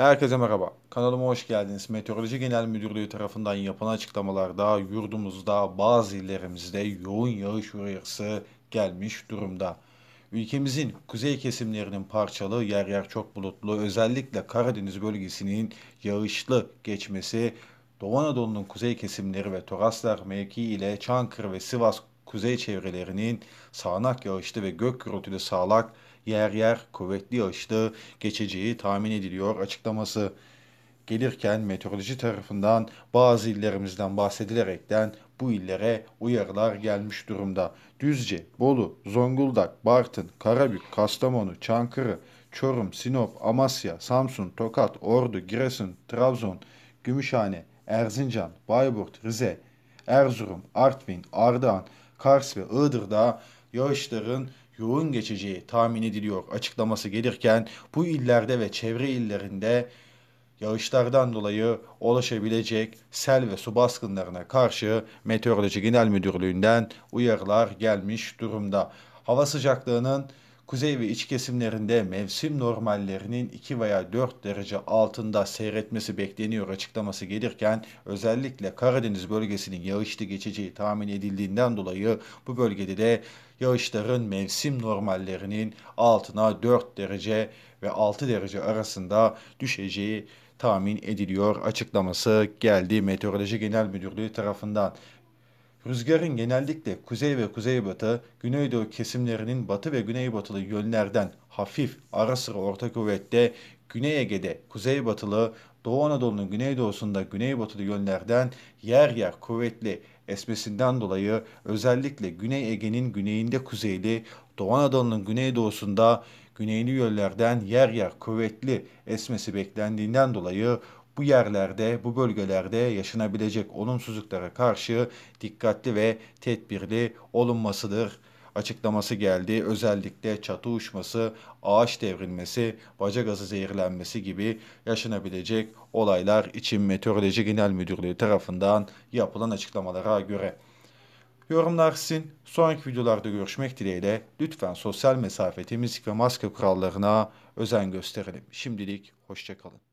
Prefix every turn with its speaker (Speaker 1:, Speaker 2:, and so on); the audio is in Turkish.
Speaker 1: Herkese merhaba. Kanalıma hoş geldiniz. Meteoroloji Genel Müdürlüğü tarafından yapılan açıklamalarda yurdumuzda bazı illerimizde yoğun yağış uyarısı gelmiş durumda. Ülkemizin kuzey kesimlerinin parçalı, yer yer çok bulutlu, özellikle Karadeniz bölgesinin yağışlı geçmesi, Doğu Anadolu'nun kuzey kesimleri ve Toraslar mevkii ile Çankırı ve Sivas kuzey çevrelerinin sağanak yağışlı ve gök gürültülü sağlak yer yer kuvvetli yağışlı geçeceği tahmin ediliyor açıklaması gelirken meteoroloji tarafından bazı illerimizden bahsedilerekten bu illere uyarılar gelmiş durumda. Düzce, Bolu, Zonguldak, Bartın, Karabük, Kastamonu, Çankırı, Çorum, Sinop, Amasya, Samsun, Tokat, Ordu, Giresun, Trabzon, Gümüşhane, Erzincan, Bayburt, Rize, Erzurum, Artvin, Ardahan, Kars ve Iğdır'da yağışların yoğun geçeceği tahmin ediliyor açıklaması gelirken bu illerde ve çevre illerinde yağışlardan dolayı ulaşabilecek sel ve su baskınlarına karşı Meteoroloji Genel Müdürlüğü'nden uyarılar gelmiş durumda. Hava sıcaklığının kuzey ve iç kesimlerinde mevsim normallerinin 2 veya 4 derece altında seyretmesi bekleniyor açıklaması gelirken özellikle Karadeniz bölgesinin yağışlı geçeceği tahmin edildiğinden dolayı bu bölgede de yağışların mevsim normallerinin altına 4 derece ve 6 derece arasında düşeceği tahmin ediliyor açıklaması geldi Meteoroloji Genel Müdürlüğü tarafından. Rüzgarın genellikle kuzey ve kuzeybatı, güneydoğu kesimlerinin batı ve güneybatılı yönlerden hafif ara sıra orta kuvvette, Güney Ege'de kuzeybatılı, Doğu Anadolu'nun güneydoğusunda güneybatılı yönlerden yer yer kuvvetli esmesinden dolayı özellikle Güney Ege'nin güneyinde kuzeyli, Doğu Anadolu'nun güneydoğusunda güneyli yönlerden yer yer kuvvetli esmesi beklendiğinden dolayı bu yerlerde, bu bölgelerde yaşanabilecek olumsuzluklara karşı dikkatli ve tedbirli olunmasıdır açıklaması geldi. Özellikle çatı uçması, ağaç devrilmesi, baca gazı zehirlenmesi gibi yaşanabilecek olaylar için Meteoroloji Genel Müdürlüğü tarafından yapılan açıklamalara göre. Yorumlar sizin. Sonraki videolarda görüşmek dileğiyle lütfen sosyal mesafe, temizlik ve maske kurallarına özen gösterelim. Şimdilik hoşçakalın.